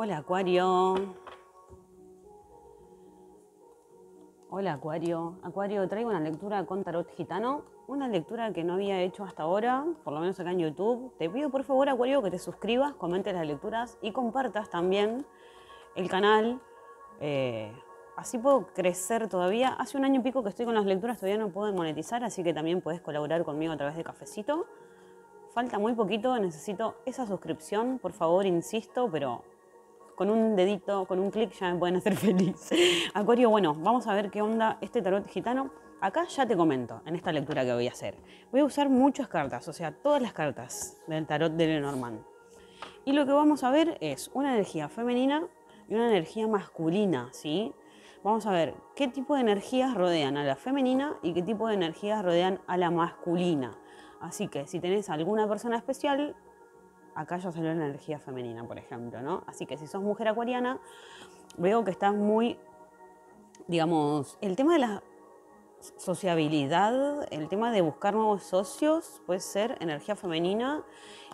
Hola, Acuario. Hola, Acuario. Acuario, traigo una lectura con tarot gitano. Una lectura que no había hecho hasta ahora, por lo menos acá en YouTube. Te pido por favor, Acuario, que te suscribas, comentes las lecturas y compartas también el canal. Eh, así puedo crecer todavía. Hace un año y pico que estoy con las lecturas, todavía no puedo monetizar, así que también puedes colaborar conmigo a través de Cafecito. Falta muy poquito, necesito esa suscripción, por favor, insisto, pero con un dedito, con un clic ya me pueden hacer feliz. Acuario, bueno, vamos a ver qué onda este tarot gitano. Acá ya te comento, en esta lectura que voy a hacer. Voy a usar muchas cartas, o sea, todas las cartas del tarot de Lenormand. Y lo que vamos a ver es una energía femenina y una energía masculina, ¿sí? Vamos a ver qué tipo de energías rodean a la femenina y qué tipo de energías rodean a la masculina. Así que si tenés alguna persona especial, acá ya salió la energía femenina, por ejemplo, ¿no? Así que si sos mujer acuariana, veo que estás muy, digamos, el tema de la sociabilidad, el tema de buscar nuevos socios, puede ser energía femenina,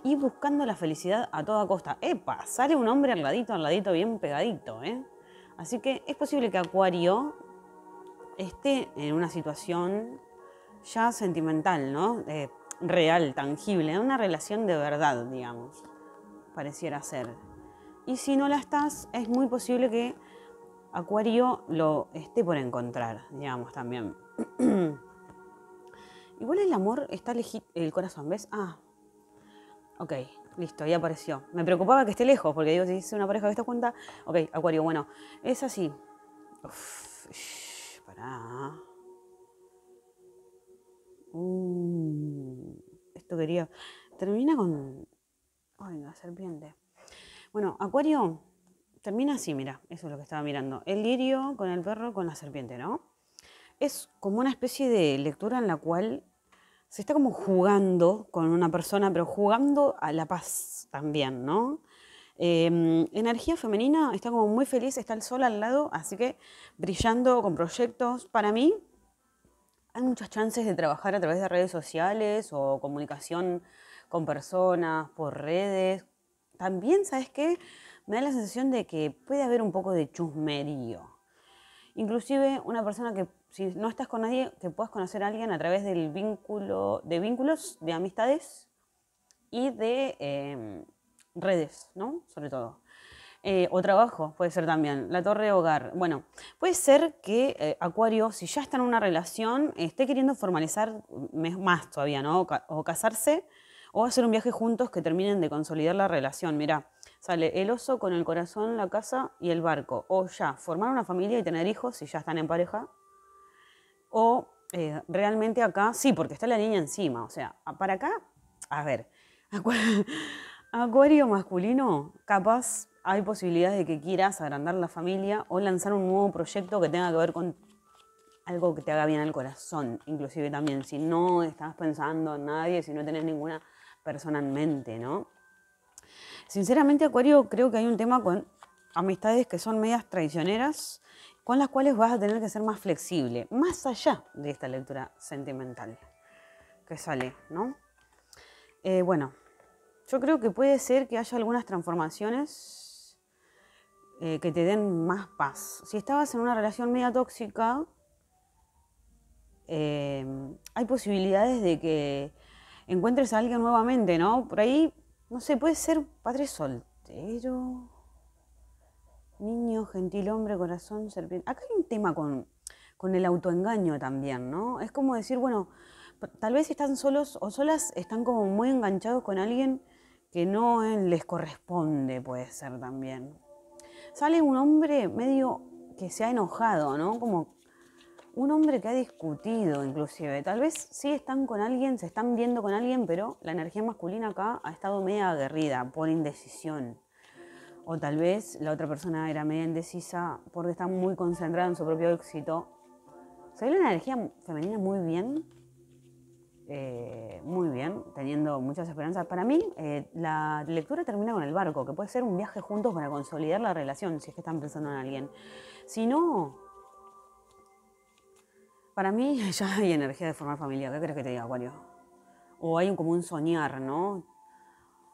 y buscando la felicidad a toda costa. ¡Epa! Sale un hombre al ladito, al ladito, bien pegadito, ¿eh? Así que es posible que Acuario esté en una situación ya sentimental, ¿no? real, tangible, una relación de verdad, digamos, pareciera ser. Y si no la estás, es muy posible que Acuario lo esté por encontrar, digamos, también. Igual el amor está lejito, el corazón, ¿ves? Ah, ok, listo, ya apareció. Me preocupaba que esté lejos, porque digo, si es una pareja de esta cuenta. ok, Acuario, bueno, es así. pará. Mm quería, Termina con. la serpiente. Bueno, Acuario termina así, mira, eso es lo que estaba mirando. El lirio con el perro con la serpiente, ¿no? Es como una especie de lectura en la cual se está como jugando con una persona, pero jugando a la paz también, ¿no? Em, energía femenina está como muy feliz, está el sol al lado, así que brillando con proyectos. Para mí, hay muchas chances de trabajar a través de redes sociales o comunicación con personas, por redes. También, ¿sabes qué? Me da la sensación de que puede haber un poco de chusmerío. Inclusive una persona que, si no estás con nadie, que puedas conocer a alguien a través del vínculo, de vínculos, de amistades y de em, redes, ¿no? Sobre todo. Eh, o trabajo, puede ser también, la torre de hogar. Bueno, puede ser que eh, Acuario, si ya está en una relación, esté queriendo formalizar más todavía, ¿no? O, casarse o hacer un viaje juntos que terminen de consolidar la relación. Mirá, sale el oso con el corazón, la casa y el barco. O ya, formar una familia y tener hijos si ya están en pareja. O eh, realmente acá, sí, porque está la niña encima. O sea, para acá, a ver, acuario masculino, capaz hay posibilidades de que quieras agrandar la familia o lanzar un nuevo proyecto que tenga que ver con algo que te haga bien al corazón, inclusive también, si no estás pensando en nadie, si no tenés ninguna persona en mente, ¿no? Sinceramente, Acuario, creo que hay un tema con amistades que son medias traicioneras, con las cuales vas a tener que ser más flexible, más allá de esta lectura sentimental que sale, ¿no? Eh, bueno, yo creo que puede ser que haya algunas transformaciones eh, que te den más paz. Si estabas en una relación media tóxica, eh, hay posibilidades de que encuentres a alguien nuevamente, ¿no? Por ahí, no sé, puede ser padre soltero, niño, gentil hombre, corazón, serpiente. Acá hay un tema con, con el autoengaño también, ¿no? Es como decir, bueno, tal vez están solos o solas, están como muy enganchados con alguien que no les corresponde, puede ser también. Sale un hombre medio que se ha enojado, ¿no? Como un hombre que ha discutido inclusive. Tal vez sí están con alguien, se están viendo con alguien, pero la energía masculina acá ha estado media aguerrida por indecisión. O tal vez la otra persona era media indecisa porque está muy concentrada en su propio éxito. Sale una la energía femenina muy bien eh, muy bien, teniendo muchas esperanzas. Para mí, eh, la lectura termina con el barco, que puede ser un viaje juntos para consolidar la relación, si es que están pensando en alguien. Si no, para mí ya hay energía de formar familia. ¿Qué crees que te diga, Acuario? O hay un, común soñar, ¿no?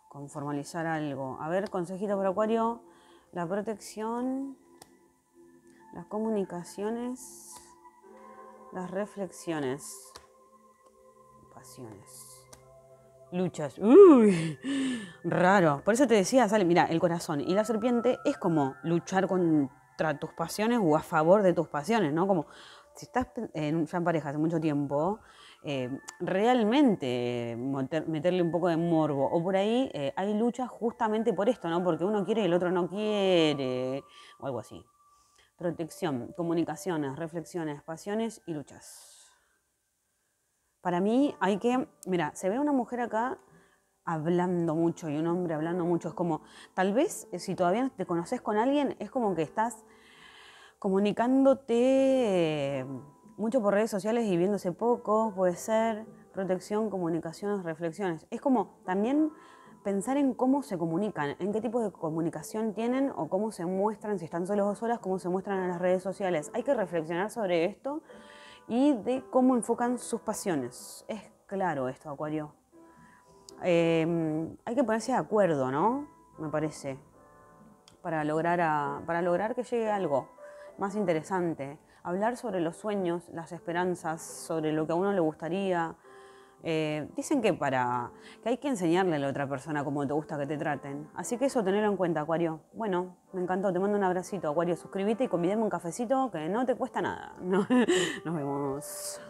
Con formalizar algo. A ver, consejito para Acuario. La protección, las comunicaciones, las reflexiones pasiones. Luchas. raro. Por eso te decía, sale, mira, el corazón y la serpiente es como luchar contra tus pasiones o a favor de tus pasiones, ¿no? Como si estás en, ya en pareja hace mucho tiempo, eh, realmente meterle un poco de morbo. O por ahí eh, hay luchas justamente por esto, ¿no? Porque uno quiere y el otro no quiere, o algo así. Protección, comunicaciones, reflexiones, pasiones y luchas. Para mí hay que, mira, se ve una mujer acá hablando mucho y un hombre hablando mucho. Es como, tal vez eh, si todavía te conoces con alguien, es como que estás comunicándote eh, mucho por redes sociales y viéndose poco, puede ser protección, comunicaciones, reflexiones. Es como también pensar en cómo se comunican, en qué tipo de comunicación tienen o cómo se muestran, si están solos o solas, cómo se muestran en las redes sociales. Hay que reflexionar sobre esto y de cómo enfocan sus pasiones. Es claro esto, Acuario. Em, hay que ponerse de acuerdo, ¿no? Me parece, para lograr, para lograr que llegue algo más interesante. Hablar sobre los sueños, las esperanzas, sobre lo que a uno le gustaría, eh, dicen que para que hay que enseñarle a la otra persona cómo te gusta que te traten. Así que eso tenerlo en cuenta, Acuario. Bueno, me encantó, te mando un abracito, Acuario. Suscríbete y convidame un cafecito que no te cuesta nada. Nos vemos.